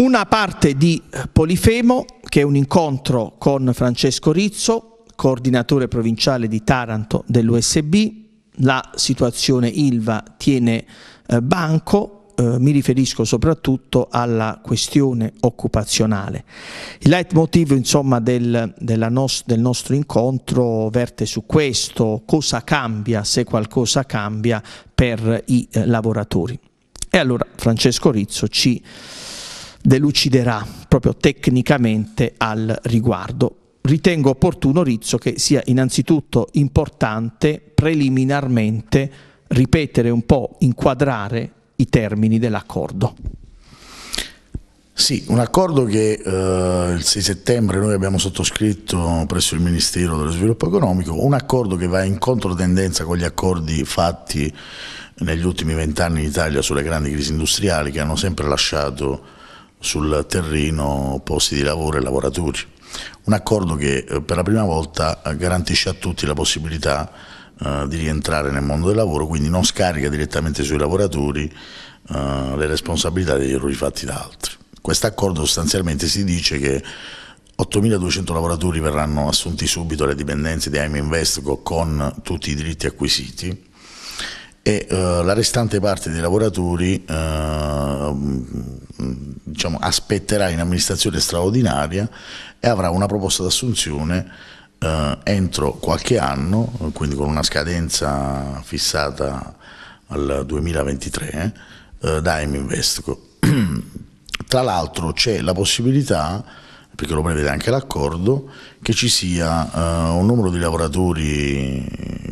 Una parte di eh, Polifemo, che è un incontro con Francesco Rizzo, coordinatore provinciale di Taranto dell'USB, la situazione Ilva tiene eh, banco, eh, mi riferisco soprattutto alla questione occupazionale. Il leitmotiv insomma, del, nos del nostro incontro verte su questo, cosa cambia se qualcosa cambia per i eh, lavoratori. E allora Francesco Rizzo ci deluciderà proprio tecnicamente al riguardo. Ritengo opportuno, Rizzo, che sia innanzitutto importante preliminarmente ripetere un po', inquadrare i termini dell'accordo. Sì, un accordo che eh, il 6 settembre noi abbiamo sottoscritto presso il Ministero dello Sviluppo Economico, un accordo che va in controtendenza con gli accordi fatti negli ultimi vent'anni in Italia sulle grandi crisi industriali che hanno sempre lasciato sul terreno posti di lavoro e lavoratori. Un accordo che eh, per la prima volta eh, garantisce a tutti la possibilità eh, di rientrare nel mondo del lavoro, quindi non scarica direttamente sui lavoratori le responsabilità degli errori fatti da altri. Questo accordo sostanzialmente si dice che 8.200 lavoratori verranno assunti subito alle dipendenze di AIM Invest con tutti i diritti acquisiti, e eh, la restante parte dei lavoratori eh, mm, diciamo, aspetterà in amministrazione straordinaria e avrà una proposta d'assunzione eh, entro qualche anno, quindi con una scadenza fissata al 2023 eh, da Eminvestco. Tra l'altro c'è la possibilità perché lo prevede anche l'accordo, che ci sia eh, un numero di lavoratori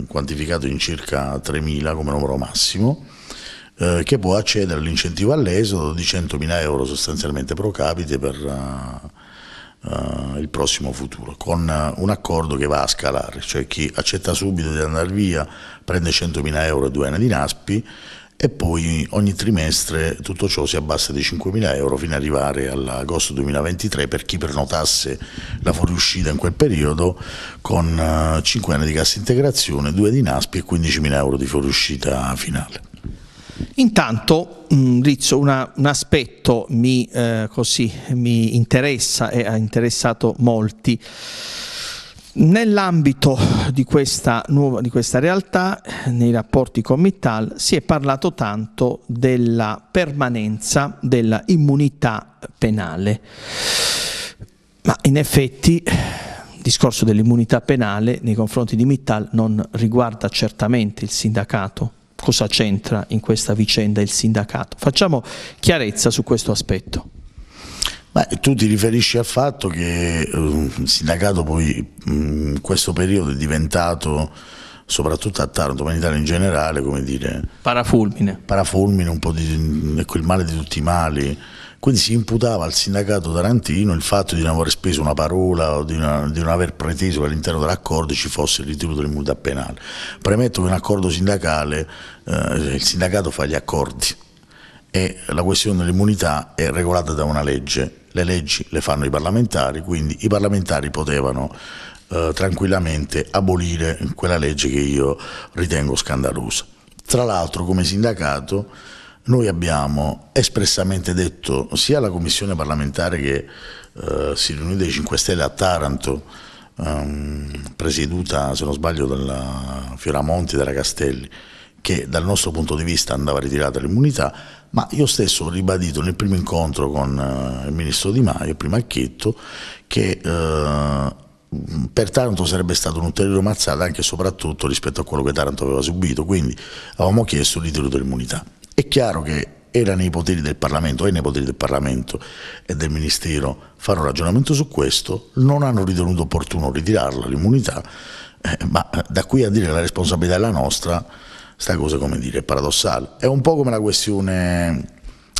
quantificato in circa 3.000 come numero massimo, eh, che può accedere all'incentivo all'esodo di 100.000 euro sostanzialmente pro capite per uh, il prossimo futuro, con un accordo che va a scalare, cioè chi accetta subito di andare via prende 100.000 euro e due anni di NASPI, e poi ogni trimestre tutto ciò si abbassa di 5.000 euro fino ad arrivare all'agosto 2023 per chi prenotasse la fuoriuscita in quel periodo con 5 eh, anni di cassa integrazione, 2 di NASPI e 15.000 euro di fuoriuscita finale. Intanto, mm, Rizzo, una, un aspetto mi, eh, così, mi interessa e ha interessato molti Nell'ambito di questa, nuova, di questa realtà, nei rapporti con Mittal, si è parlato tanto della permanenza dell'immunità penale, ma in effetti il discorso dell'immunità penale nei confronti di Mittal non riguarda certamente il sindacato. Cosa c'entra in questa vicenda il sindacato? Facciamo chiarezza su questo aspetto. Ma tu ti riferisci al fatto che eh, il sindacato poi mm, in questo periodo è diventato soprattutto a Taranto, ma in Italia in generale, come dire... Parafulmine. Parafulmine, un po' di, ecco, il male di tutti i mali. Quindi si imputava al sindacato tarantino il fatto di non aver speso una parola o di, una, di non aver preteso che all'interno dell'accordo ci fosse il ritiro dell'immunità penale. Premetto che un accordo sindacale, eh, il sindacato fa gli accordi, e la questione dell'immunità è regolata da una legge, le leggi le fanno i parlamentari, quindi i parlamentari potevano eh, tranquillamente abolire quella legge che io ritengo scandalosa. Tra l'altro come sindacato noi abbiamo espressamente detto sia alla commissione parlamentare che eh, si riunì dei 5 Stelle a Taranto, ehm, presieduta se non sbaglio dalla Fioramonti e dalla Castelli, che dal nostro punto di vista andava ritirata l'immunità, ma io stesso ho ribadito nel primo incontro con eh, il ministro Di Maio, prima Chetto, che eh, per Taranto sarebbe stata un'ulteriore mazzata anche e soprattutto rispetto a quello che Taranto aveva subito, quindi avevamo chiesto il ritiro dell'immunità. È chiaro che era nei poteri del Parlamento, è nei poteri del Parlamento e del Ministero fare un ragionamento su questo, non hanno ritenuto opportuno ritirarla l'immunità, eh, ma da qui a dire la responsabilità è la nostra, questa cosa come dire, è paradossale. È un po' come la questione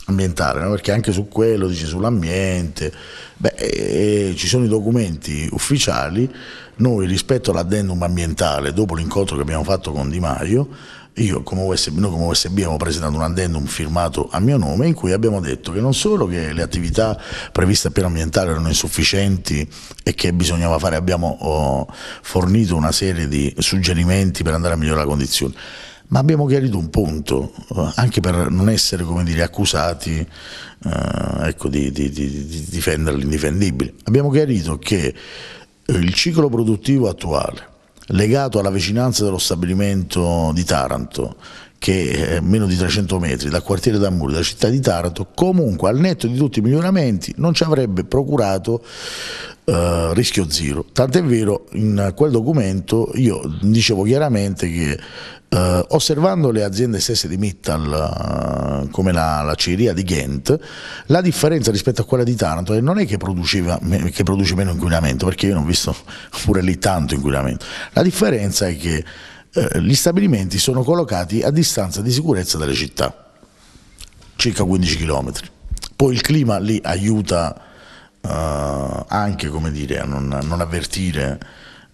ambientale, no? perché anche su quello, dice sull'ambiente, beh, eh, ci sono i documenti ufficiali, noi rispetto all'addendum ambientale, dopo l'incontro che abbiamo fatto con Di Maio, io come USB, noi come USB abbiamo presentato un addendum firmato a mio nome in cui abbiamo detto che non solo che le attività previste al piano ambientale erano insufficienti e che bisognava fare, abbiamo oh, fornito una serie di suggerimenti per andare a migliorare la condizione ma abbiamo chiarito un punto, anche per non essere dire, accusati eh, ecco, di, di, di, di difendere l'indifendibile. Abbiamo chiarito che eh, il ciclo produttivo attuale, legato alla vicinanza dello stabilimento di Taranto, che è meno di 300 metri dal quartiere d'Ammuri, dalla città di Taranto, comunque al netto di tutti i miglioramenti non ci avrebbe procurato eh, rischio zero. Tant'è vero, in quel documento io dicevo chiaramente che eh, osservando le aziende stesse di Mittal, eh, come la, la Ceria di Ghent, la differenza rispetto a quella di Taranto è non è che, che produce meno inquinamento, perché io non ho visto pure lì tanto inquinamento. La differenza è che eh, gli stabilimenti sono collocati a distanza di sicurezza dalle città, circa 15 km. Poi il clima lì aiuta eh, anche come dire, a non, non, avvertire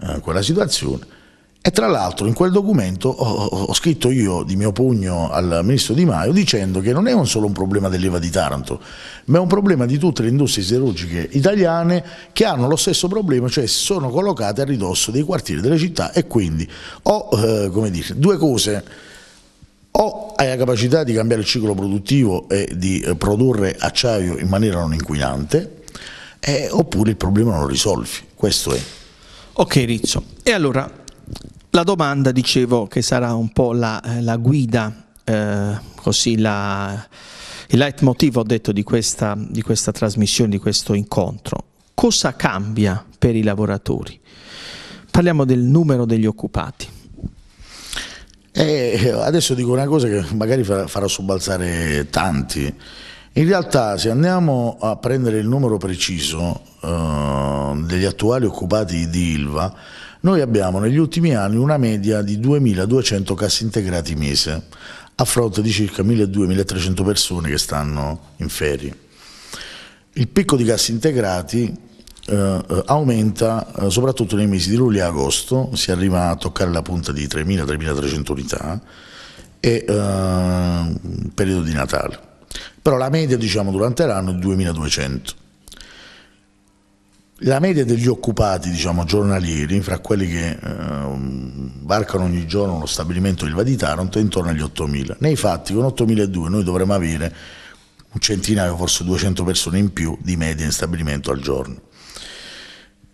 eh, quella situazione. E tra l'altro in quel documento ho, ho, scritto io di mio pugno al ministro Di Maio dicendo che non è un solo un problema dell'Eva di Taranto, ma è un problema di tutte le industrie siderurgiche italiane che hanno lo stesso problema, cioè sono collocate a ridosso dei quartieri delle città e quindi ho, eh, come dire, due cose, o hai la capacità di cambiare il ciclo produttivo e di eh, produrre acciaio in maniera non inquinante, eh, oppure il problema non lo risolvi, questo è. Ok Rizzo, e allora la domanda dicevo che sarà un po' la, la guida, eh, così la, il leitmotiv ho detto di questa, di questa trasmissione, di questo incontro. Cosa cambia per i lavoratori? Parliamo del numero degli occupati. E eh, adesso dico una cosa che magari farà sobbalzare tanti. In realtà se andiamo a prendere il numero preciso eh, degli attuali occupati di Ilva, noi abbiamo negli ultimi anni una media di 2.200 cassi integrati mese, a fronte di circa 1.200-1.300 persone che stanno in ferie. Il picco di cassi integrati eh, eh, aumenta eh, soprattutto nei mesi di luglio e agosto, si arriva a toccare la punta di 3.000-3.300 unità e eh, periodo di Natale però la media diciamo, durante l'anno è 2200. La media degli occupati diciamo, giornalieri, fra quelli che eh, varcano ogni giorno lo stabilimento Ilva di Taranto, è intorno agli 8.000. Nei fatti con 8200 noi dovremmo avere un centinaio, forse 200 persone in più di media in stabilimento al giorno.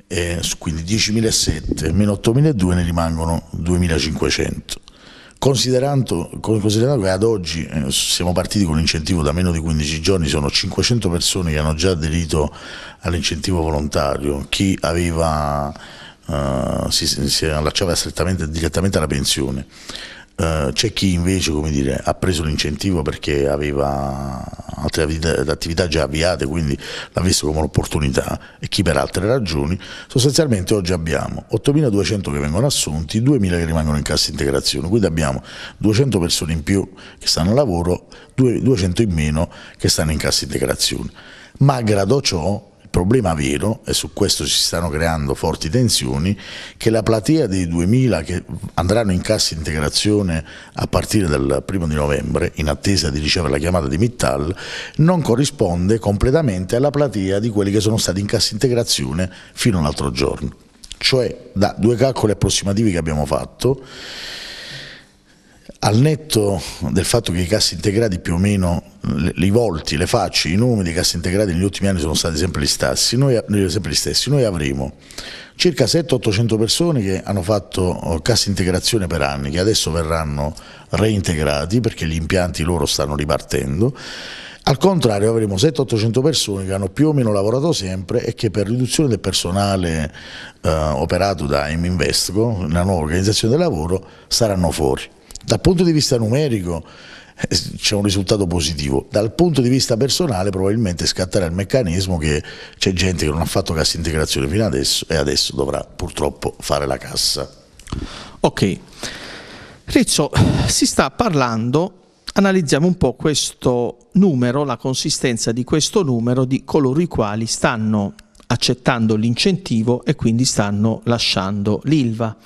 Eh, e quindi 10.700 meno 8200 ne rimangono 2.500. Considerando, considerando, che ad oggi eh, siamo partiti con l'incentivo da meno di 15 giorni, sono 500 persone che hanno già aderito all'incentivo volontario, chi aveva, eh, si, si allacciava strettamente direttamente alla pensione. Eh, c'è chi invece dire, ha preso l'incentivo perché aveva altre attività già avviate, quindi l'ha visto come un'opportunità e chi per altre ragioni. Sostanzialmente oggi abbiamo 8.200 che vengono assunti, 2.000 che rimangono in cassa integrazione, quindi abbiamo 200 persone in più che stanno a lavoro, 200 in meno che stanno in cassa integrazione. Malgrado ciò problema vero, e su questo si stanno creando forti tensioni, che la platea dei 2.000 che andranno in cassa integrazione a partire dal primo di novembre, in attesa di ricevere la chiamata di Mittal, non corrisponde completamente alla platea di quelli che sono stati in cassa integrazione fino all'altro giorno. Cioè, da due calcoli approssimativi che abbiamo fatto, al netto del fatto che i cassi integrati più o meno, i volti, le facce, i nomi dei cassi integrati negli ultimi anni sono stati sempre gli, stessi, noi, eh, sempre gli stessi, noi avremo circa 700-800 persone che hanno fatto oh, cassa integrazione per anni, che adesso verranno reintegrati perché gli impianti loro stanno ripartendo, al contrario avremo 700-800 persone che hanno più o meno lavorato sempre e che per riduzione del personale eh, operato da Investco, la nuova organizzazione del lavoro, saranno fuori. Dal punto di vista numerico eh, c'è un risultato positivo, dal punto di vista personale probabilmente scatterà il meccanismo che c'è gente che non ha fatto cassa integrazione fino adesso e adesso dovrà purtroppo fare la cassa. Ok, Rizzo, si sta parlando, analizziamo un po' questo numero, la consistenza di questo numero di coloro i quali stanno accettando l'incentivo e quindi stanno lasciando l'ILVA.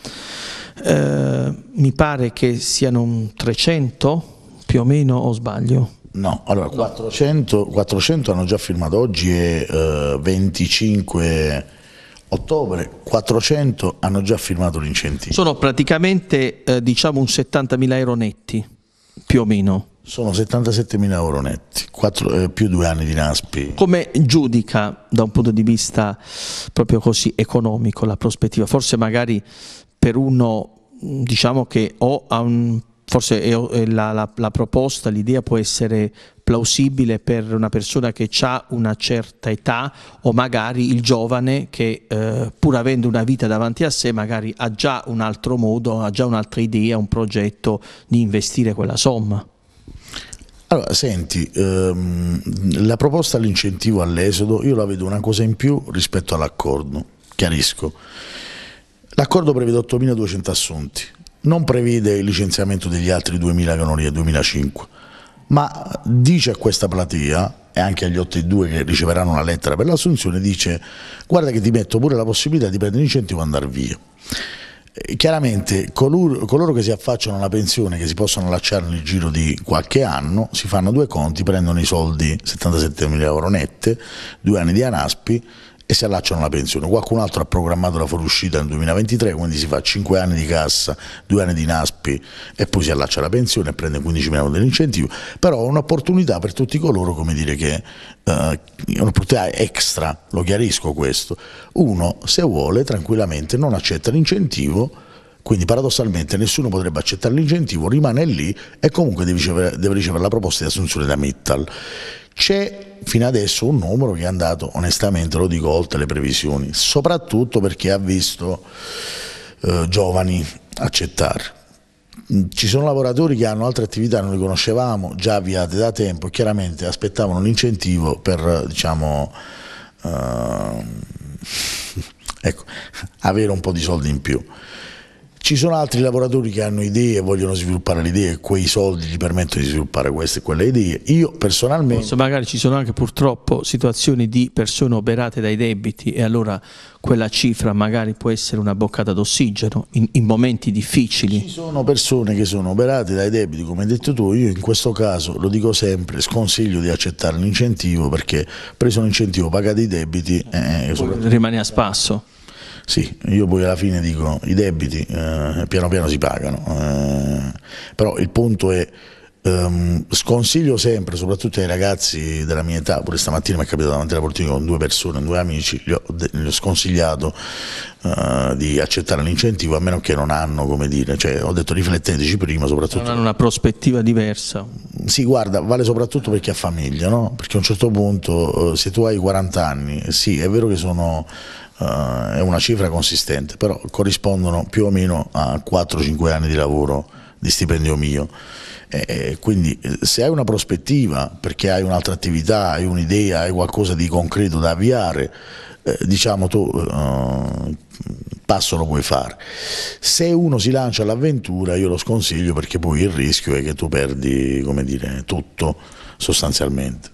Eh, mi pare che siano 300 più o meno o sbaglio? No, allora 400, 400 hanno già firmato, oggi è eh, 25 ottobre, 400 hanno già firmato l'incentivo. Sono praticamente eh, diciamo un 70.000 euro netti, più o meno. Sono 77.000 euro netti, 4, eh, più due anni di NASPI. Come giudica da un punto di vista proprio così economico la prospettiva? Forse magari per uno diciamo che o ha un forse la, la, la, proposta, l'idea può essere plausibile per una persona che ha una certa età o magari il giovane che eh, pur avendo una vita davanti a sé magari ha già un altro modo, ha già un'altra idea, un progetto di investire quella somma. Allora, senti, ehm, la proposta all'incentivo all'esodo io la vedo una cosa in più rispetto all'accordo, chiarisco. L'accordo prevede 8.200 assunti, non prevede il licenziamento degli altri 2.000 canonieri, 2.005, ma dice a questa platea e anche agli 82 che riceveranno una lettera per l'assunzione, dice guarda che ti metto pure la possibilità di prendere incentivo e andare via. Chiaramente coloro, che si affacciano alla pensione, che si possono allacciare nel giro di qualche anno, si fanno due conti, prendono i soldi 77.000 euro nette, due anni di Anaspi, e si allacciano alla pensione. Qualcun altro ha programmato la fuoriuscita nel 2023, quindi si fa 5 anni di cassa, 2 anni di NASPI e poi si allaccia alla pensione e prende 15.000 euro dell'incentivo, però è un'opportunità per tutti coloro, come dire che eh, è un'opportunità extra, lo chiarisco questo. Uno, se vuole, tranquillamente non accetta l'incentivo, quindi paradossalmente nessuno potrebbe accettare l'incentivo, rimane lì e comunque deve ricevere, deve ricevere la proposta di assunzione da Mittal. C'è fino adesso un numero che è andato onestamente, lo dico, oltre le previsioni, soprattutto perché ha visto eh, giovani accettare. Ci sono lavoratori che hanno altre attività, non li conoscevamo, già avviate da tempo, chiaramente aspettavano l'incentivo per diciamo, eh, ecco, avere un po' di soldi in più. Ci sono altri lavoratori che hanno idee e vogliono sviluppare le idee, e quei soldi gli permettono di sviluppare queste e quelle idee. Io personalmente... Forse magari ci sono anche purtroppo situazioni di persone oberate dai debiti e allora quella cifra magari può essere una boccata d'ossigeno in, in, momenti difficili. Ci sono persone che sono oberate dai debiti, come hai detto tu, io in questo caso lo dico sempre, sconsiglio di accettare l'incentivo perché preso un incentivo pagate i debiti... Eh, eh rimane a spasso. Sì, io poi alla fine dico i debiti eh, piano piano si pagano, eh, però il punto è ehm, sconsiglio sempre, soprattutto ai ragazzi della mia età, pure stamattina mi è capitato davanti alla portina con due persone, due amici, gli ho, gli ho sconsigliato eh, di accettare l'incentivo a meno che non hanno, come dire, cioè, ho detto rifletteteci prima soprattutto. Non hanno una prospettiva diversa. Sì, guarda, vale soprattutto per chi ha famiglia, no? perché a un certo punto eh, se tu hai 40 anni, sì, è vero che sono eh, è una cifra consistente, però corrispondono più o meno a 4-5 anni di lavoro di stipendio mio. E quindi eh, se hai una prospettiva, perché hai un'altra attività, hai un'idea, hai qualcosa di concreto da avviare, eh, diciamo tu eh, passo lo puoi fare. Se uno si lancia all'avventura io lo sconsiglio perché poi il rischio è che tu perdi come dire, tutto sostanzialmente.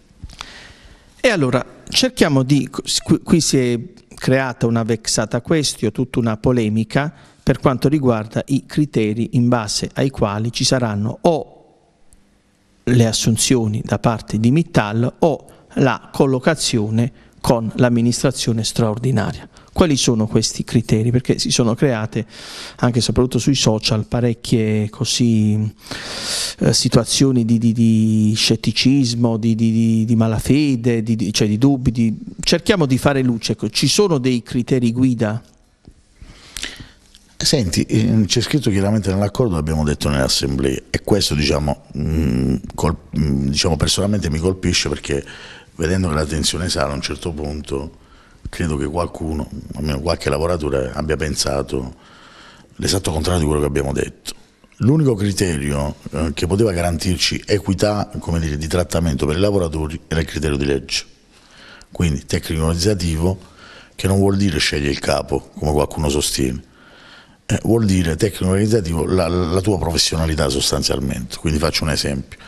E allora cerchiamo di, qui si è creata una vexata questio, tutta una polemica per quanto riguarda i criteri in base ai quali ci saranno o le assunzioni da parte di Mittal o la collocazione con l'amministrazione straordinaria. Quali sono questi criteri? Perché si sono create, anche e soprattutto sui social, parecchie così, eh, situazioni di, di, di scetticismo, di, di malafede, cioè di dubbi. Cerchiamo di fare luce. Ecco, ci sono dei criteri guida? Senti, ehm, c'è scritto chiaramente nell'accordo, l'abbiamo detto nell'assemblea e questo diciamo, mh, mm, col, mh, mm, diciamo personalmente mi colpisce perché vedendo che la tensione sale a un certo punto credo che qualcuno, almeno qualche lavoratore, abbia pensato l'esatto contrario di quello che abbiamo detto. L'unico criterio eh, che poteva garantirci equità dire, di trattamento per i lavoratori era il criterio di legge, quindi tecnico-organizzativo, che non vuol dire scegliere il capo, come qualcuno sostiene, eh, vuol dire tecnico-organizzativo la, la tua professionalità sostanzialmente. Quindi faccio un esempio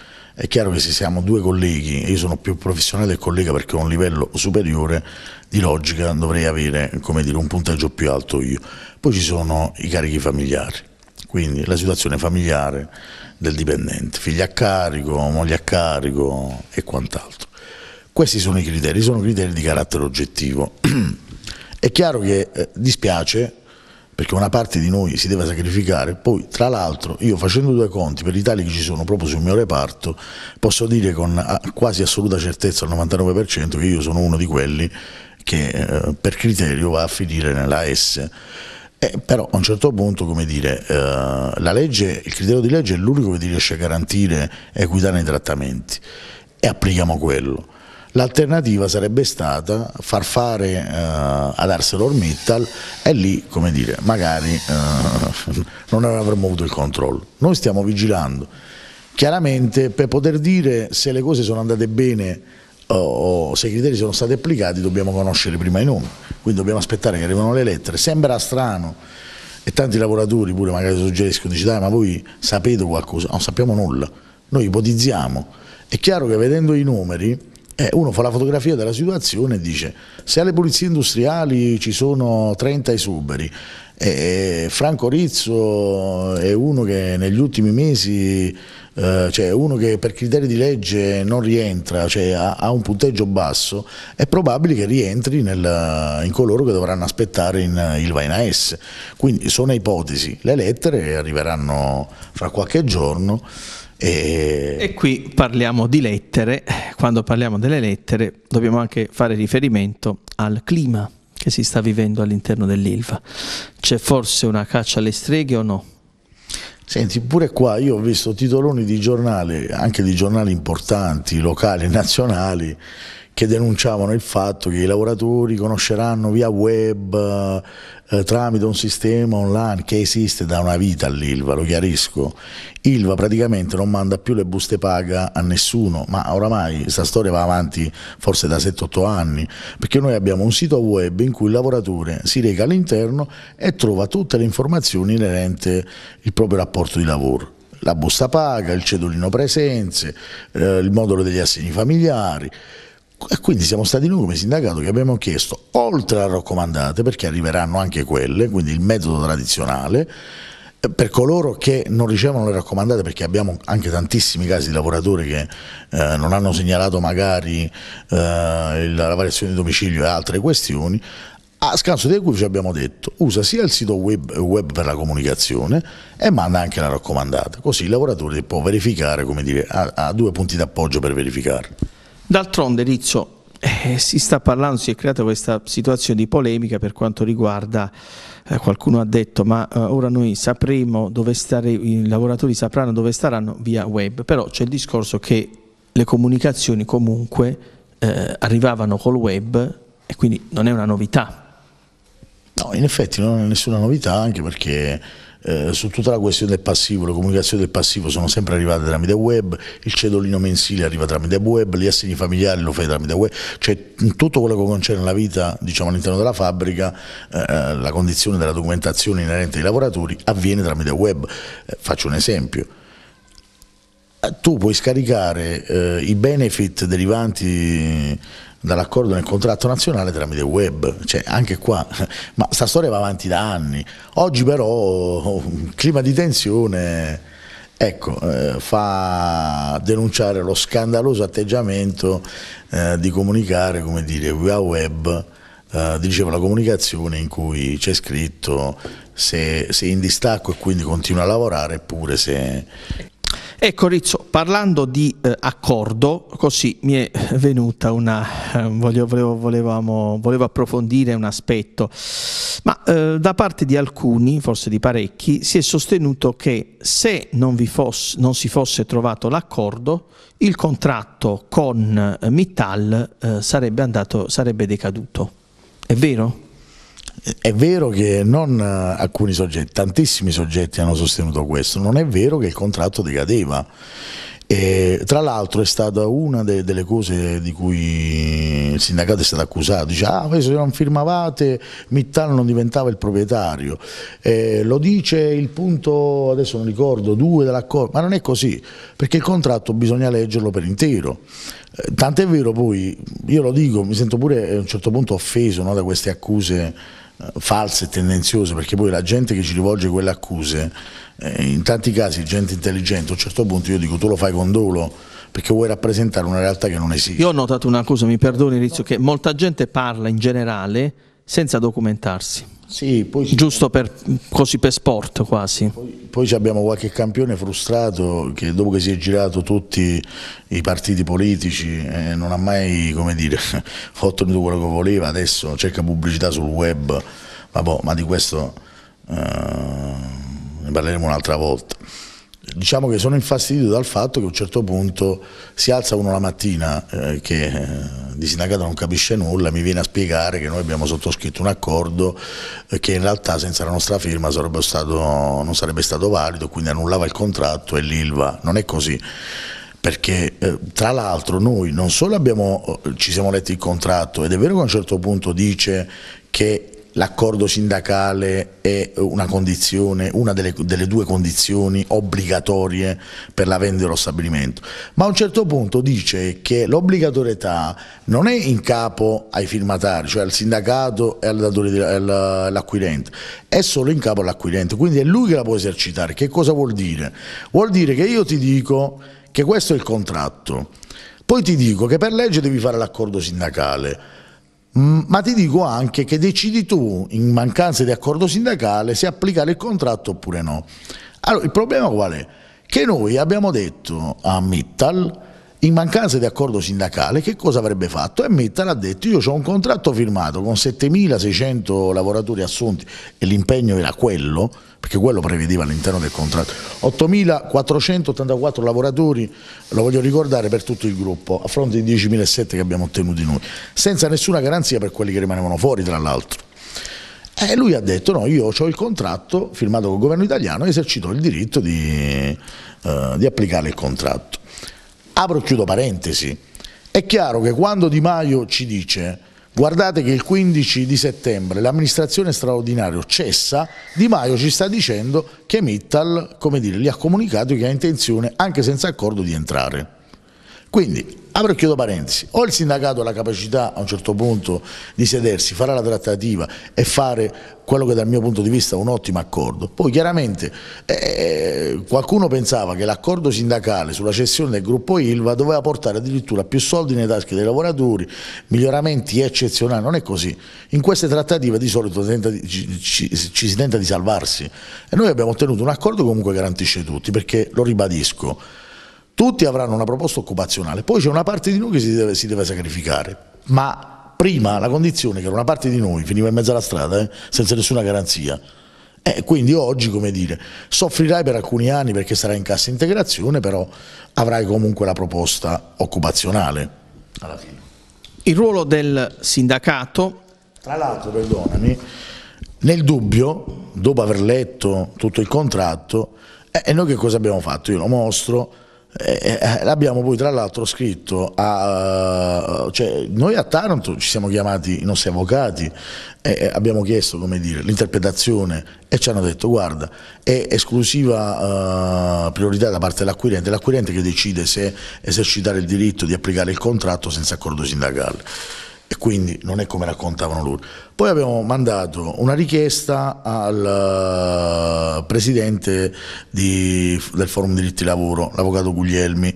è chiaro che se siamo due colleghi, io sono più professionale del collega perché ho un livello superiore di logica, dovrei avere come dire, un punteggio più alto io. Poi ci sono i carichi familiari, quindi la situazione familiare del dipendente, figli a carico, moglie a carico e quant'altro. Questi sono i criteri, sono criteri di carattere oggettivo. È chiaro che eh, dispiace perché una parte di noi si deve sacrificare, poi tra l'altro io facendo due conti per i tagli che ci sono proprio sul mio reparto posso dire con quasi assoluta certezza al 99% che io sono uno di quelli che eh, per criterio va a finire nella S. Eh, però a un certo punto, come dire, eh, la legge, il criterio di legge è l'unico che ti riesce a garantire equità nei trattamenti e applichiamo quello. L'alternativa sarebbe stata far fare eh, ad ArcelorMittal e lì, come dire, magari eh, non avremmo avuto il controllo. Noi stiamo vigilando. Chiaramente per poter dire se le cose sono andate bene eh, o se i criteri sono stati applicati dobbiamo conoscere prima i nomi, quindi dobbiamo aspettare che arrivano le lettere. Sembra strano e tanti lavoratori pure magari suggeriscono, dice dai ma voi sapete qualcosa, non sappiamo nulla, noi ipotizziamo. È chiaro che vedendo i numeri eh, uno fa la fotografia della situazione e dice se alle pulizie industriali ci sono 30 esuberi, e eh, Franco Rizzo è uno che negli ultimi mesi, eh, cioè uno che per criteri di legge non rientra, cioè ha, ha un punteggio basso, è probabile che rientri nel, in coloro che dovranno aspettare in, il Vaina S. Quindi sono ipotesi, le lettere arriveranno fra qualche giorno. E... e... qui parliamo di lettere, quando parliamo delle lettere dobbiamo anche fare riferimento al clima che si sta vivendo all'interno dell'Ilva. C'è forse una caccia alle streghe o no? Senti, pure qua io ho visto titoloni di giornale, anche di giornali importanti, locali, nazionali, che denunciavano il fatto che i lavoratori conosceranno via web eh, eh, tramite un sistema online che esiste da una vita all'ILVA, lo chiarisco. ILVA praticamente non manda più le buste paga a nessuno, ma oramai questa storia va avanti forse da 7-8 anni, perché noi abbiamo un sito web in cui il lavoratore si reca all'interno e trova tutte le informazioni inerente al proprio rapporto di lavoro la busta paga, il cedolino presenze, eh, il modulo degli assegni familiari, e quindi siamo stati noi come sindacato che abbiamo chiesto, oltre a raccomandate, perché arriveranno anche quelle, quindi il metodo tradizionale, eh, per coloro che non ricevono le raccomandate, perché abbiamo anche tantissimi casi di lavoratori che eh, non hanno segnalato magari eh, la variazione di domicilio e altre questioni, a scanso di cui ci abbiamo detto usa sia il sito web, web, per la comunicazione e manda anche la raccomandata, così il lavoratore può verificare, come dire, ha, ha due punti d'appoggio per verificare. D'altronde Rizzo eh, si sta parlando, si è creata questa situazione di polemica per quanto riguarda, eh, qualcuno ha detto, ma eh, ora noi sapremo dove stare, i lavoratori sapranno dove staranno via web, però c'è il discorso che le comunicazioni comunque eh, arrivavano col web e quindi non è una novità. No, in effetti non è nessuna novità anche perché eh, su tutta la questione del passivo, le comunicazioni del passivo sono sempre arrivate tramite web, il cedolino mensile arriva tramite web, gli assegni familiari lo fai tramite web, cioè tutto quello che concerne la vita diciamo, all'interno della fabbrica, eh, la condizione della documentazione inerente ai lavoratori avviene tramite web. Eh, faccio un esempio eh, tu puoi scaricare eh, i benefit derivanti dall'accordo nel contratto nazionale tramite web, cioè anche qua, ma sta storia va avanti da anni, oggi però oh, un clima di tensione ecco, eh, fa denunciare lo scandaloso atteggiamento eh, di comunicare, come dire, via web, eh, dicevo la comunicazione in cui c'è scritto se, se in distacco e quindi continua a lavorare oppure se Ecco Rizzo, parlando di eh, accordo, così mi è venuta una, eh, voglio, volevo, volevamo, volevo, approfondire un aspetto, ma eh, da parte di alcuni, forse di parecchi, si è sostenuto che se non, fosse, non si fosse trovato l'accordo, il contratto con eh, Mittal eh, sarebbe, andato, sarebbe decaduto. È vero? È vero che non eh, alcuni soggetti, tantissimi soggetti hanno sostenuto questo, non è vero che il contratto decadeva. E, tra l'altro è stata una de delle cose di cui il sindacato è stato accusato, dice ah voi se non firmavate Mittal non diventava il proprietario, eh, lo dice il punto, adesso non ricordo, 2 dell'accordo, ma non è così, perché il contratto bisogna leggerlo per intero. Eh, tant'è vero poi, io lo dico, mi sento pure eh, a un certo punto offeso no, da queste accuse eh, false e tendenziose, perché poi la gente che ci rivolge quelle accuse, eh, in tanti casi gente intelligente, a un certo punto io dico tu lo fai con dolo, perché vuoi rappresentare una realtà che non esiste. Io ho notato una cosa, mi perdoni Rizzo, che molta gente parla in generale senza documentarsi. Sì, Giusto per, così per sport quasi. Poi, poi abbiamo qualche campione frustrato che dopo che si è girato tutti i partiti politici eh, non ha mai dire, ottenuto quello che voleva, adesso cerca pubblicità sul web, ma, boh, ma di questo eh, ne parleremo un'altra volta diciamo che sono infastidito dal fatto che a un certo punto si alza uno la mattina eh, che eh, di sindacato non capisce nulla, mi viene a spiegare che noi abbiamo sottoscritto un accordo eh, che in realtà senza la nostra firma sarebbe stato, non sarebbe stato valido, quindi annullava il contratto e l'ILVA. Non è così perché eh, tra l'altro noi non solo abbiamo, eh, ci siamo letti il contratto ed è vero che a un certo punto dice che l'accordo sindacale è una condizione, una delle, delle, due condizioni obbligatorie per la vendita dello stabilimento, ma a un certo punto dice che l'obbligatorietà non è in capo ai firmatari, cioè al sindacato e all'acquirente, è solo in capo all'acquirente, quindi è lui che la può esercitare. Che cosa vuol dire? Vuol dire che io ti dico che questo è il contratto, poi ti dico che per legge devi fare l'accordo sindacale, Mm, ma ti dico anche che decidi tu, in mancanza di accordo sindacale, se applicare il contratto oppure no. Allora, il problema qual è? Che noi abbiamo detto a Mittal in mancanza di accordo sindacale che cosa avrebbe fatto? E Mittal ha detto io ho un contratto firmato con 7.600 lavoratori assunti e l'impegno era quello, perché quello prevedeva all'interno del contratto, 8.484 lavoratori, lo voglio ricordare per tutto il gruppo, a fronte di 10.700 che abbiamo ottenuti noi, senza nessuna garanzia per quelli che rimanevano fuori tra l'altro. E lui ha detto no, io ho il contratto firmato col governo italiano e esercito il diritto di, eh, di applicare il contratto. Apro e chiudo parentesi. È chiaro che quando Di Maio ci dice guardate che il 15 di settembre l'amministrazione straordinaria cessa, Di Maio ci sta dicendo che Mittal, come dire, gli ha comunicato che ha intenzione, anche senza accordo, di entrare. Quindi, apro e chiudo parentesi, o il sindacato ha la capacità a un certo punto di sedersi, fare la trattativa e fare quello che dal mio punto di vista è un ottimo accordo. Poi chiaramente eh, eh qualcuno pensava che l'accordo sindacale sulla cessione del gruppo Ilva doveva portare addirittura più soldi nelle tasche dei lavoratori, miglioramenti eccezionali, non è così. In queste trattative di solito ci, ci, ci si tenta di salvarsi e noi abbiamo ottenuto un accordo che comunque garantisce tutti, perché lo ribadisco tutti avranno una proposta occupazionale, poi c'è una parte di noi che si deve, si deve sacrificare, ma prima la condizione che una parte di noi finiva in mezzo alla strada eh, senza nessuna garanzia. Eh, quindi oggi, come dire, soffrirai per alcuni anni perché sarai in cassa integrazione, però avrai comunque la proposta occupazionale alla fine. Il ruolo del sindacato... Tra l'altro, perdonami, nel dubbio, dopo aver letto tutto il contratto, eh, e eh, noi che cosa abbiamo fatto? Io lo mostro, eh, eh, eh, l'abbiamo poi tra l'altro scritto a, cioè, noi a Taranto ci siamo chiamati i nostri avvocati e abbiamo chiesto l'interpretazione e ci hanno detto guarda è esclusiva uh, priorità da parte dell'acquirente l'acquirente che decide se esercitare il diritto di applicare il contratto senza accordo sindacale e quindi non è come raccontavano loro. Poi abbiamo mandato una richiesta al eh, presidente di, del Forum Diritti Lavoro, l'avvocato Guglielmi,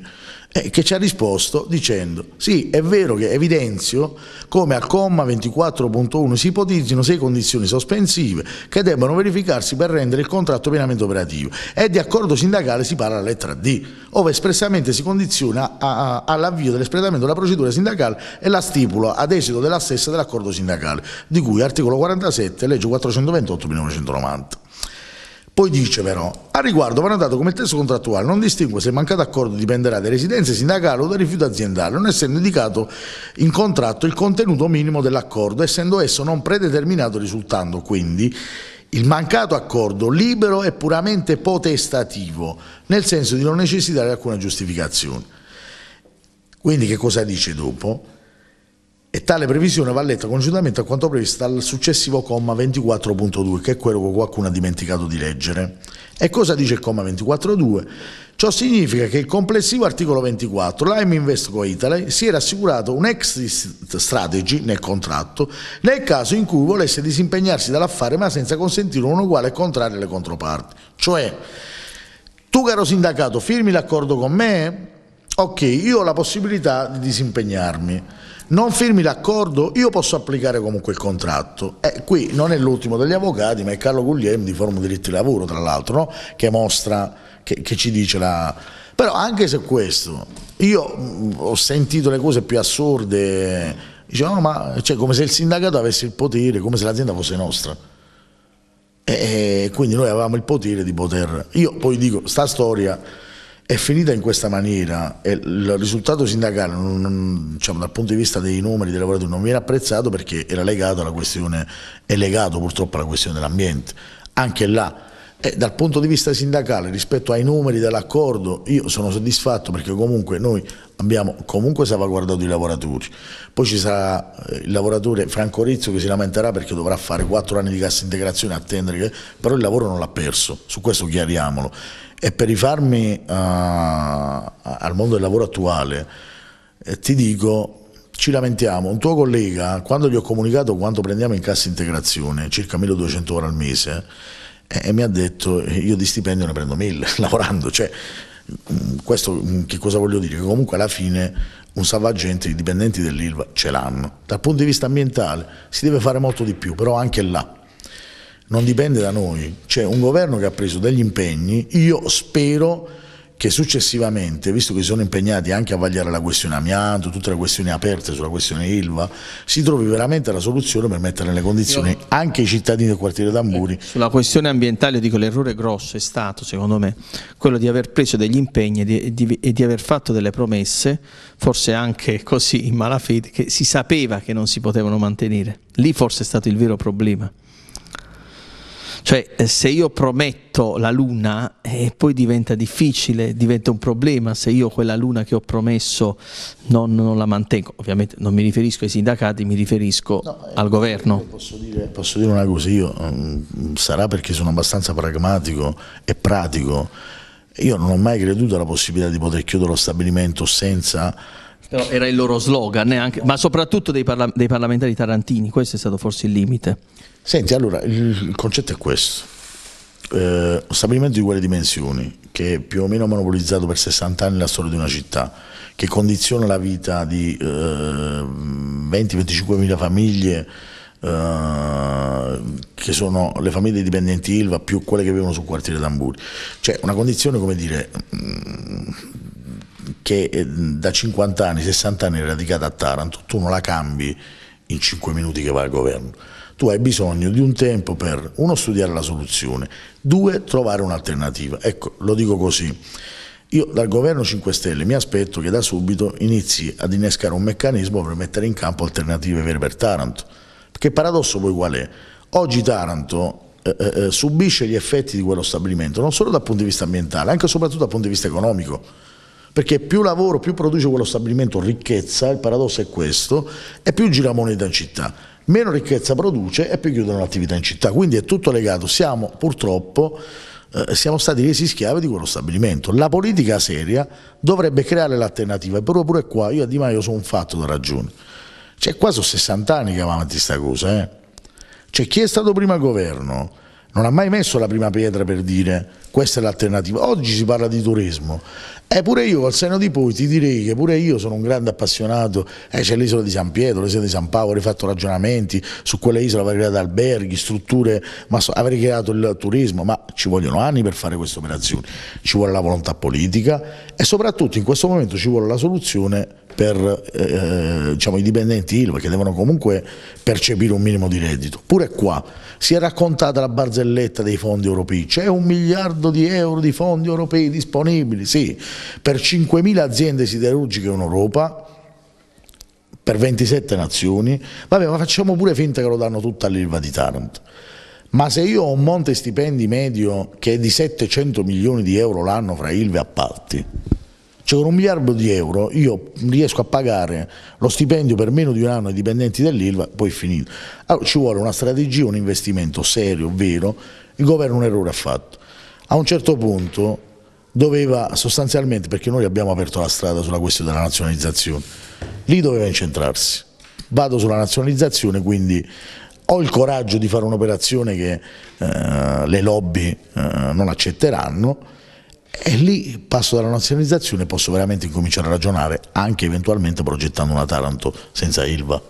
eh, che ci ha risposto dicendo sì è vero che evidenzio come al comma 24.1 si ipotizzino sei condizioni sospensive che debbano verificarsi per rendere il contratto pienamente operativo e di accordo sindacale si parla la lettera D ove espressamente si condiziona all'avvio dell'espletamento della procedura sindacale e la stipula ad esito della stessa dell'accordo sindacale di cui articolo 47 legge 428 1990 poi dice però, a riguardo va notato come il testo contrattuale non distingue se il mancato accordo dipenderà da residenze sindacali o da rifiuto aziendale, non essendo indicato in contratto il contenuto minimo dell'accordo, essendo esso non predeterminato risultando quindi il mancato accordo libero e puramente potestativo, nel senso di non necessitare alcuna giustificazione. Quindi che cosa dice dopo? e tale previsione va letta congiuntamente a quanto previsto dal successivo comma 24.2, che è quello che qualcuno ha dimenticato di leggere. E cosa dice il comma 24.2? Ciò significa che il complessivo articolo 24, l'AIM Invest Co Italy, si era assicurato un exit strategy nel contratto nel caso in cui volesse disimpegnarsi dall'affare ma senza consentire un uguale contrario alle controparti. Cioè, tu caro sindacato firmi l'accordo con me? Ok, io ho la possibilità di disimpegnarmi non firmi l'accordo, io posso applicare comunque il contratto. Eh, qui non è l'ultimo degli avvocati, ma è Carlo Guglielmi di Forum Diritti Lavoro, tra l'altro, no? che mostra, che, che ci dice la... Però anche se questo, io mh, mm, ho sentito le cose più assurde, dicevano ma cioè, come se il sindacato avesse il potere, come se l'azienda fosse nostra. E, e quindi noi avevamo il potere di poter... Io poi dico, sta storia è finita in questa maniera e il risultato sindacale non, diciamo, dal punto di vista dei numeri dei lavoratori non viene apprezzato perché era legato alla questione, è legato purtroppo alla questione dell'ambiente. Anche là e eh, dal punto di vista sindacale rispetto ai numeri dell'accordo io sono soddisfatto perché comunque noi abbiamo comunque salvaguardato i lavoratori. Poi ci sarà eh, il lavoratore Franco Rizzo che si lamenterà perché dovrà fare 4 anni di cassa integrazione, attendere, che, però il lavoro non l'ha perso, su questo chiariamolo e per rifarmi uh, al mondo del lavoro attuale, eh, ti dico, ci lamentiamo, un tuo collega, quando gli ho comunicato quanto prendiamo in cassa integrazione, circa 1200 ore al mese, eh, e mi ha detto io di stipendio ne prendo 1000 lavorando, cioè mm, questo mm, che cosa voglio dire? Che comunque alla fine un salvagente, i dipendenti dell'ILVA ce l'hanno. Dal punto di vista ambientale si deve fare molto di più, però anche là non dipende da noi, c'è un governo che ha preso degli impegni, io spero che successivamente, visto che si sono impegnati anche a vagliare la questione amianto, tutte le questioni aperte sulla questione Ilva, si trovi veramente la soluzione per mettere nelle condizioni anche i cittadini del quartiere d'Amburi. Eh, sulla questione ambientale dico l'errore grosso è stato, secondo me, quello di aver preso degli impegni e di, di, e di aver fatto delle promesse, forse anche così in malafede, che si sapeva che non si potevano mantenere. Lì forse è stato il vero problema. Cioè, eh, se io prometto la luna, eh, poi diventa difficile, diventa un problema se io quella luna che ho promesso non, non la mantengo. Ovviamente non mi riferisco ai sindacati, mi riferisco no, eh, al governo. Eh, posso dire, posso dire, una cosa, io mh, mm, sarà perché sono abbastanza pragmatico e pratico. Io non ho mai creduto alla possibilità di poter chiudere lo stabilimento senza però era il loro slogan, neanche, ma soprattutto dei, parla dei, parlamentari tarantini, questo è stato forse il limite. Senti, allora, il concetto è questo. Eh, un stabilimento di quelle dimensioni, che è più o meno monopolizzato per 60 anni la storia di una città, che condiziona la vita di eh, 20-25 mila famiglie, eh, che sono le famiglie dipendenti ILVA, più quelle che vivono sul quartiere d'Amburi. Cioè una condizione, come dire, mh, mm, che eh, da 50 anni, 60 anni è radicata a Taranto, tu non la cambi in 5 minuti che va al governo tu hai bisogno di un tempo per, uno, studiare la soluzione, due, trovare un'alternativa. Ecco, lo dico così. Io dal governo 5 Stelle mi aspetto che da subito inizi ad innescare un meccanismo per mettere in campo alternative vere per Taranto. Che paradosso poi qual è? Oggi Taranto eh, eh, eh, subisce gli effetti di quello stabilimento, non solo dal punto di vista ambientale, anche e soprattutto dal punto di vista economico. Perché più lavoro, più produce quello stabilimento ricchezza, il paradosso è questo, e più gira moneta in città meno ricchezza produce e più chiudono l'attività in città. Quindi è tutto legato, siamo purtroppo eh, siamo stati resi schiavi di quello stabilimento. La politica seria dovrebbe creare l'alternativa, E però pure qua io a Di Maio sono un fatto da ragione. Cioè qua sono 60 anni che va avanti questa cosa, eh. Cioè chi è stato prima al governo non ha mai messo la prima pietra per dire questa è l'alternativa. Oggi si parla di turismo e eh, pure io, col seno di poi, ti direi che pure io sono un grande appassionato, eh, c'è l'isola di San Pietro, l'isola di San Paolo, avrei fatto ragionamenti su quella isola, avrei creato alberghi, strutture, ma so, avrei creato il turismo, ma ci vogliono anni per fare queste operazioni, ci vuole la volontà politica e soprattutto in questo momento ci vuole la soluzione per eh, diciamo, i dipendenti ILVA che devono comunque percepire un minimo di reddito. Pure qua si è raccontata la barzelletta dei fondi europei, c'è un miliardo di euro di fondi europei disponibili, sì, per 5.000 aziende siderurgiche in Europa, per 27 nazioni, vabbè ma facciamo pure finta che lo danno tutto all'ILVA di Taranto. Ma se io ho un monte stipendi medio che è di 700 milioni di euro l'anno fra ILVA e appalti, cioè con un miliardo di euro io riesco a pagare lo stipendio per meno di un anno ai dipendenti dell'ILVA, poi finito. Allora ci vuole una strategia, un investimento serio, vero, il governo un errore ha fatto. A un certo punto doveva sostanzialmente, perché noi abbiamo aperto la strada sulla questione della nazionalizzazione, lì doveva incentrarsi. Vado sulla nazionalizzazione, quindi ho il coraggio di fare un'operazione che eh, le lobby eh, non accetteranno, e lì passo dalla nazionalizzazione e posso veramente incominciare a ragionare anche eventualmente progettando una Taranto senza Ilva.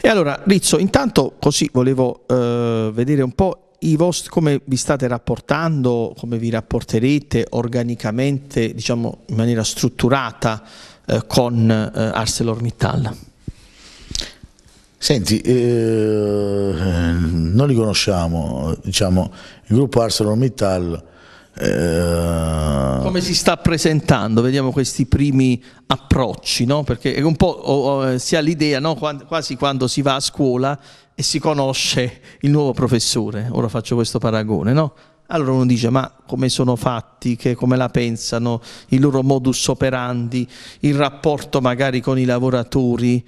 E allora Rizzo, intanto così volevo eh, vedere un po' Vostri, come vi state rapportando, come vi rapporterete organicamente, diciamo in maniera strutturata eh, con eh, ArcelorMittal? Senti, eh, non li conosciamo, diciamo, il gruppo ArcelorMittal eh, Come si sta presentando? Vediamo questi primi approcci, no? perché un po' oh, oh, si ha l'idea, no? quando, quasi quando si va a scuola e si conosce il nuovo professore, ora faccio questo paragone, no? Allora uno dice ma come sono fatti, che, come la pensano, il loro modus operandi, il rapporto magari con i lavoratori,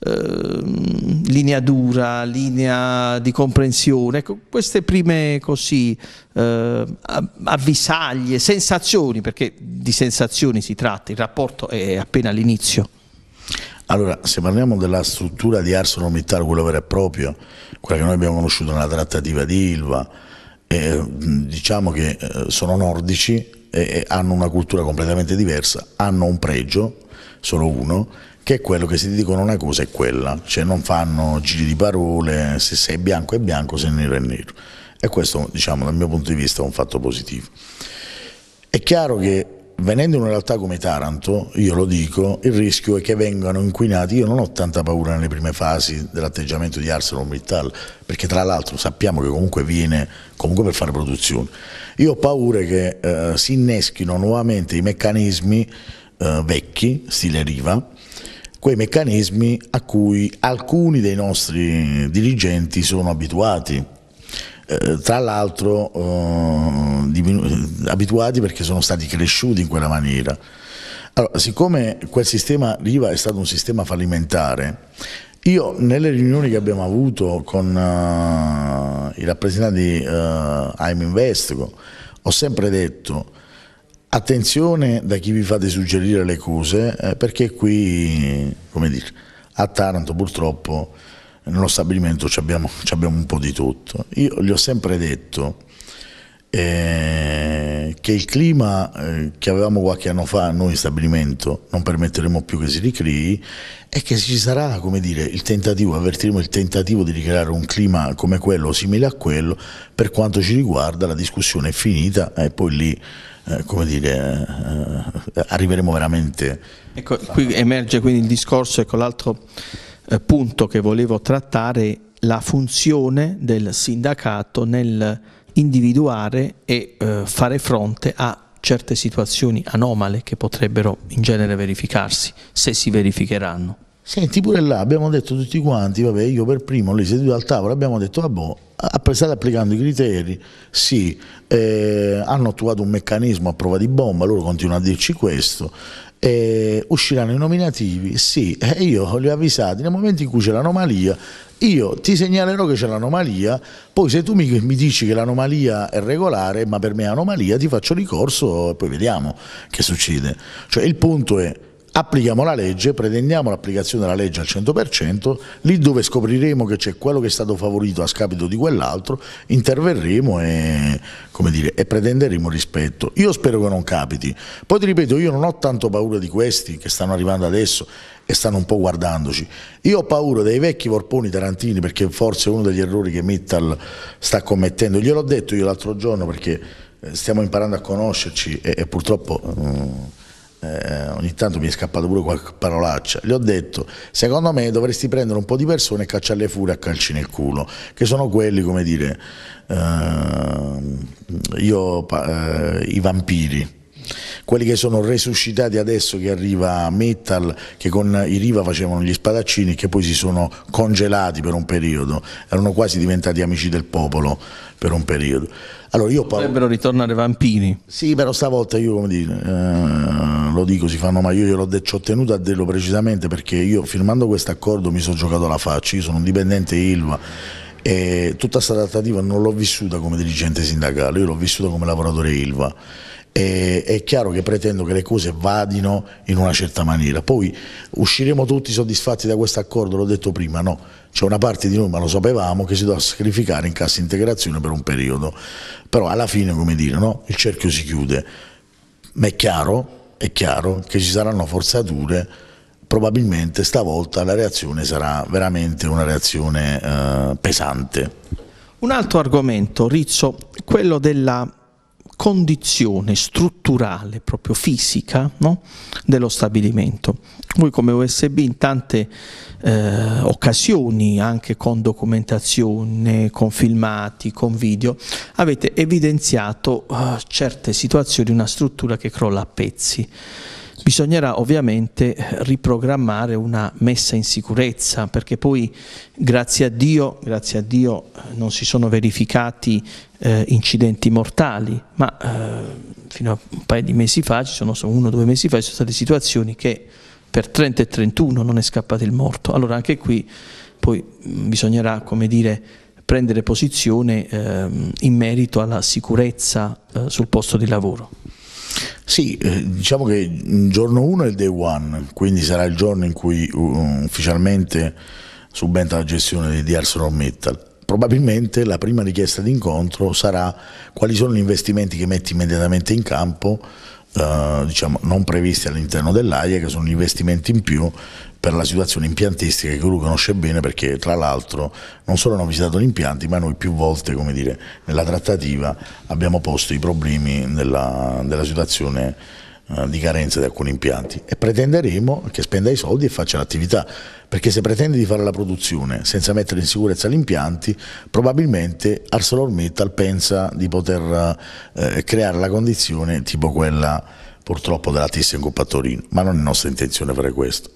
eh, linea dura, linea di comprensione, ecco, queste prime così eh, avvisaglie, sensazioni, perché di sensazioni si tratta, il rapporto è appena all'inizio. Allora, se parliamo della struttura di ArcelorMittal, quello vero e proprio, quella che noi abbiamo conosciuto nella trattativa di Ilva, eh, diciamo che eh, sono nordici e hanno una cultura completamente diversa, hanno un pregio, solo uno, che è quello che si dicono una cosa è quella, cioè non fanno giri di parole, se sei bianco è bianco, se nero è nero. E questo, diciamo, dal mio punto di vista è un fatto positivo. È chiaro che venendo in una realtà come Taranto, io lo dico, il rischio è che vengano inquinati, io non ho tanta paura nelle prime fasi dell'atteggiamento di ArcelorMittal, perché tra l'altro sappiamo che comunque viene comunque per fare produzione, io ho paura che eh, si inneschino nuovamente i meccanismi eh, vecchi, stile Riva, quei meccanismi a cui alcuni dei nostri dirigenti sono abituati, eh, tra l'altro eh, abituati perché sono stati cresciuti in quella maniera. Allora, siccome quel sistema RIVA è stato un sistema fallimentare, io nelle riunioni che abbiamo avuto con uh, i rappresentanti uh, AIM Investigo ho sempre detto attenzione da chi vi fate suggerire le cose eh, perché qui, come dire, a Taranto purtroppo nello stabilimento abbiamo, abbiamo, un po' di tutto. Io gli ho sempre detto eh, che il clima eh, che avevamo qualche anno fa noi in stabilimento non permetteremo più che si ricrei e che ci sarà, come dire, il tentativo, avvertiremo il tentativo di ricreare un clima come quello, simile a quello, per quanto ci riguarda la discussione è finita e poi lì eh, come dire, eh, arriveremo veramente. Ecco, qui emerge quindi il discorso, ecco l'altro eh, punto che volevo trattare la funzione del sindacato nel individuare e eh, fare fronte a certe situazioni anomale che potrebbero in genere verificarsi, se si verificheranno. Senti, pure là abbiamo detto tutti quanti, vabbè, io per primo, lì seduto al tavolo, abbiamo detto, vabbè, state applicando i criteri, sì, eh, hanno attuato un meccanismo a prova di bomba, loro continuano a dirci questo, eh, usciranno i nominativi, sì, e io li ho avvisati nel momento in cui c'è l'anomalia, io ti segnalerò che c'è l'anomalia, poi se tu mi, mi dici che l'anomalia è regolare, ma per me è anomalia, ti faccio ricorso e poi vediamo che succede. Cioè il punto è applichiamo la legge, pretendiamo l'applicazione della legge al 100%, lì dove scopriremo che c'è quello che è stato favorito a scapito di quell'altro, interverremo e, dire, e, pretenderemo rispetto. Io spero che non capiti. Poi ti ripeto, io non ho tanto paura di questi che stanno arrivando adesso e stanno un po' guardandoci. Io ho paura dei vecchi vorponi tarantini perché forse è uno degli errori che Mittal sta commettendo. Gliel'ho detto io l'altro giorno perché eh, stiamo imparando a conoscerci e, e purtroppo... Um, eh, ogni tanto mi è scappato pure qualche parolaccia, gli ho detto secondo me dovresti prendere un po' di persone e cacciarle fuori a calci nel culo, che sono quelli come dire eh, io, eh, i vampiri quelli che sono resuscitati adesso che arriva Metal, che con i Riva facevano gli spadaccini che poi si sono congelati per un periodo, erano quasi diventati amici del popolo per un periodo. Allora io Potrebbero parlo... ritornare vampini. Sì, però stavolta io come dire, eh, lo dico, si fanno, ma io gliel'ho de- tenuto a dirlo precisamente perché io firmando questo accordo mi sono giocato la faccia, io sono un dipendente ILVA e tutta questa trattativa non l'ho vissuta come dirigente sindacale, io l'ho vissuta come lavoratore ILVA eh, è chiaro che pretendo che le cose vadino in una certa maniera. Poi usciremo tutti soddisfatti da questo accordo, l'ho detto prima, no? C'è una parte di noi, ma lo sapevamo, che si doveva sacrificare in cassa integrazione per un periodo. Però alla fine, come dire, no? il cerchio si chiude. Ma è chiaro, è chiaro che ci saranno forzature, probabilmente stavolta la reazione sarà veramente una reazione eh, pesante. Un altro argomento, Rizzo, quello della condizione strutturale, proprio fisica, no? dello stabilimento. Voi come USB in tante eh, occasioni, anche con documentazione, con filmati, con video, avete evidenziato eh, certe situazioni una struttura che crolla a pezzi. Bisognerà ovviamente riprogrammare una messa in sicurezza perché poi grazie a Dio, grazie a Dio eh, non si sono verificati eh, incidenti mortali, ma eh, fino a un paio di mesi fa, ci sono uno o due mesi fa, ci sono state situazioni che per 30 e 31 non è scappato il morto. Allora anche qui poi mm, bisognerà, come dire, prendere posizione eh, in merito alla sicurezza eh, sul posto di lavoro. Sì, eh, diciamo che il giorno 1 è il day one, quindi sarà il giorno in cui uh, ufficialmente subentra la gestione di ArcelorMittal. Probabilmente la prima richiesta di incontro sarà quali sono gli investimenti che metti immediatamente in campo eh, diciamo, non previsti all'interno dell'AIA, che sono un investimento in più per la situazione impiantistica che lui conosce bene perché tra l'altro non solo hanno visitato gli impianti ma noi più volte dire, nella trattativa abbiamo posto i problemi della, della situazione eh, di carenza di alcuni impianti e pretenderemo che spenda i soldi e faccia l'attività, perché se pretende di fare la produzione senza mettere in sicurezza gli impianti, probabilmente ArcelorMittal pensa di poter eh, creare la condizione tipo quella purtroppo della Thyssen Coppa Torino, ma non è nostra intenzione fare questo.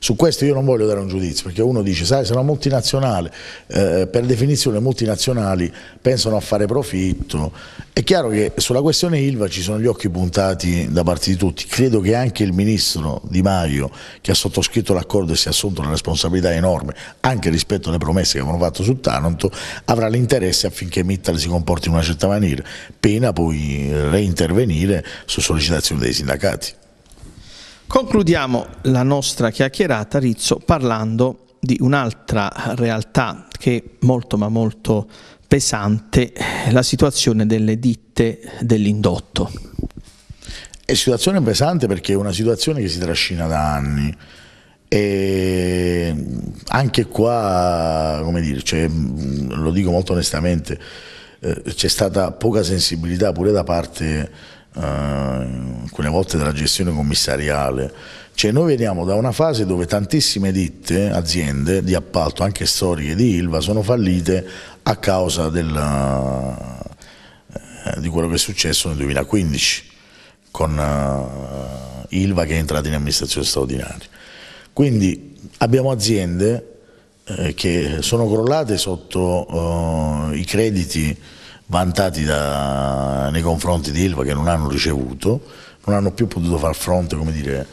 Su questo io non voglio dare un giudizio, perché uno dice, sai, se una multinazionale, eh, per definizione le multinazionali pensano a fare profitto. È chiaro che sulla questione Ilva ci sono gli occhi puntati da parte di tutti. Credo che anche il ministro Di Maio, che ha sottoscritto l'accordo e si è assunto una responsabilità enorme, anche rispetto alle promesse che avevano fatto su Taranto, avrà l'interesse affinché Mittal si comporti in una certa maniera, pena poi reintervenire su sollecitazione dei sindacati. Concludiamo la nostra chiacchierata, Rizzo, parlando di un'altra realtà che è molto ma molto pesante, la situazione delle ditte dell'indotto. È situazione pesante perché è una situazione che si trascina da anni e anche qua, come dire, cioè, lo dico molto onestamente, eh, c'è stata poca sensibilità pure da parte eh, alcune volte della gestione commissariale. Cioè noi veniamo da una fase dove tantissime ditte, aziende di appalto, anche storiche di Ilva, sono fallite a causa della, eh, di quello che è successo nel 2015 con eh, Ilva che è entrata in amministrazione straordinaria. Quindi abbiamo aziende eh, che sono crollate sotto eh, i crediti vantati da, nei confronti di Ilva che non hanno ricevuto, non hanno più potuto far fronte dire,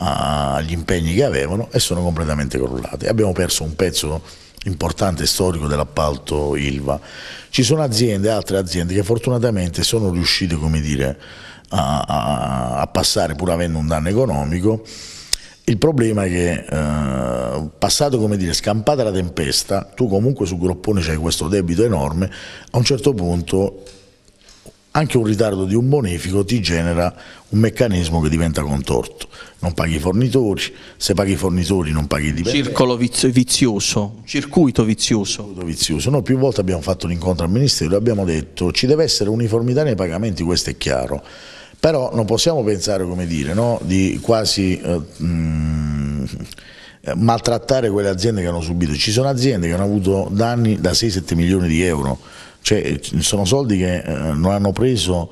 agli impegni che avevano e sono completamente crollati. Abbiamo perso un pezzo importante storico dell'appalto Ilva. Ci sono aziende, altre aziende che fortunatamente sono riuscite dire, a, a, a passare pur avendo un danno economico il problema è che eh, passato come dire scampata la tempesta, tu comunque sul groppone c'hai questo debito enorme, a un certo punto anche un ritardo di un bonifico ti genera un meccanismo che diventa contorto, non paghi i fornitori, se paghi i fornitori non paghi i dipendenti. Circolo vizioso, circuito vizioso. Circuito vizioso. Noi più volte abbiamo fatto l'incontro al Ministero e abbiamo detto ci deve essere uniformità nei pagamenti, questo è chiaro però non possiamo pensare, come dire, no? di quasi... Eh, mh, mm, maltrattare quelle aziende che hanno subito. Ci sono aziende che hanno avuto danni da 6-7 milioni di euro, cioè sono soldi che eh, non hanno preso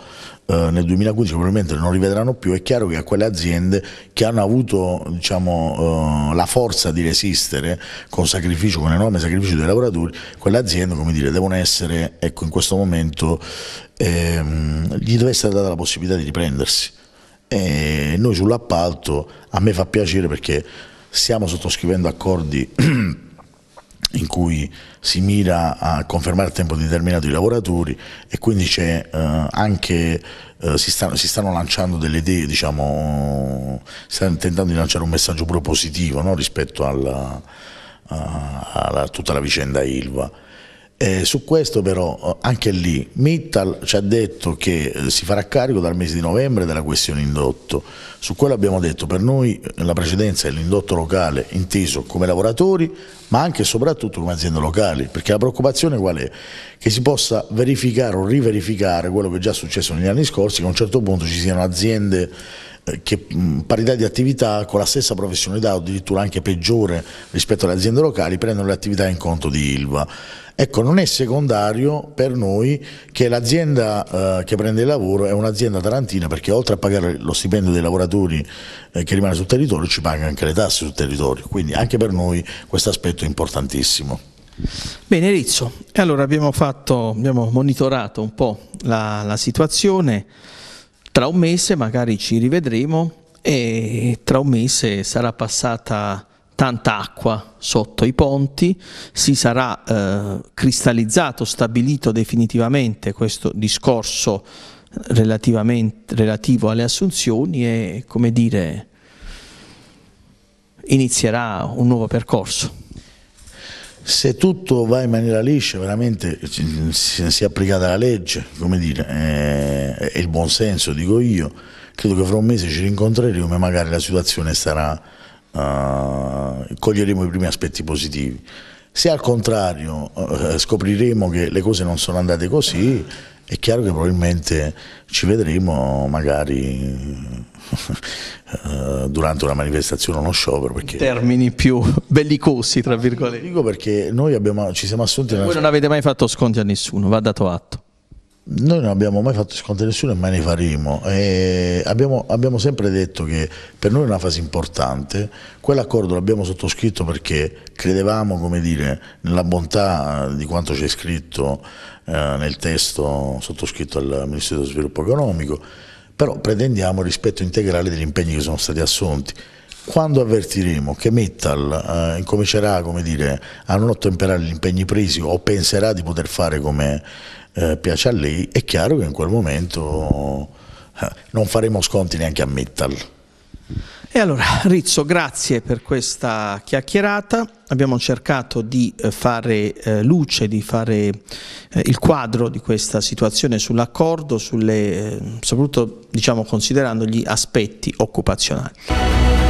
eh, nel 2015 probabilmente non rivedranno più, è chiaro che a quelle aziende che hanno avuto diciamo, eh, la forza di resistere con sacrificio, con enorme sacrificio dei lavoratori, quelle aziende come dire, devono essere, ecco in questo momento, ehm, gli deve essere data la possibilità di riprendersi. E noi sull'appalto a me fa piacere perché stiamo sottoscrivendo accordi in cui si mira a confermare a tempo determinato i lavoratori e quindi c'è eh, anche eh, si, stanno, si, stanno, lanciando delle idee, diciamo, stanno tentando di lanciare un messaggio pure positivo no? rispetto alla, a, a, tutta la vicenda Ilva. Eh, su questo però eh, anche lì Mittal ci ha detto che eh, si farà carico dal mese di novembre della questione indotto, su quello abbiamo detto per noi eh, la precedenza è l'indotto locale inteso come lavoratori ma anche e soprattutto come aziende locali perché la preoccupazione qual è? Che si possa verificare o riverificare quello che è già successo negli anni scorsi che a un certo punto ci siano aziende che parità di attività con la stessa professionalità o addirittura anche peggiore rispetto alle aziende locali prendono le attività in conto di ILVA. Ecco, non è secondario per noi che l'azienda eh, che prende il lavoro è un'azienda tarantina perché oltre a pagare lo stipendio dei lavoratori eh, che rimane sul territorio ci paga anche le tasse sul territorio, quindi anche per noi questo aspetto è importantissimo. Bene Rizzo, allora abbiamo, fatto, abbiamo monitorato un po' la, la situazione. Tra un mese magari ci rivedremo e tra un mese sarà passata tanta acqua sotto i ponti, si sarà eh, cristallizzato, stabilito definitivamente questo discorso relativo alle assunzioni e, come dire, inizierà un nuovo percorso se tutto va in maniera liscia, veramente si è applicata la legge, come dire, e eh, il buon senso, dico io, credo che fra un mese ci rincontreremo e magari la situazione sarà, uh, coglieremo i primi aspetti positivi. Se al contrario uh, scopriremo che le cose non sono andate così, è chiaro che probabilmente ci vedremo magari eh, durante una manifestazione, uno sciopero. Perché... Termini più bellicosi, tra virgolette. Dico perché noi abbiamo, ci siamo assunti... Una... Voi non avete mai fatto sconti a nessuno, va dato atto. Noi non abbiamo mai fatto sconti a nessuno e mai ne faremo. Abbiamo, abbiamo, sempre detto che per noi è una fase importante. Quell'accordo l'abbiamo sottoscritto perché credevamo dire, nella bontà di quanto c'è scritto eh, nel testo sottoscritto al Ministero dello Sviluppo Economico, però pretendiamo il rispetto integrale degli impegni che sono stati assunti quando avvertiremo che Metal eh, comincerà dire, a non ottemperare gli impegni presi o penserà di poter fare come eh, piace a lei, è chiaro che in quel momento eh, non faremo sconti neanche a Mittal. E allora Rizzo, grazie per questa chiacchierata. Abbiamo cercato di eh, fare eh, luce, di fare eh, il quadro di questa situazione sull'accordo, eh, soprattutto diciamo, considerando gli aspetti occupazionali.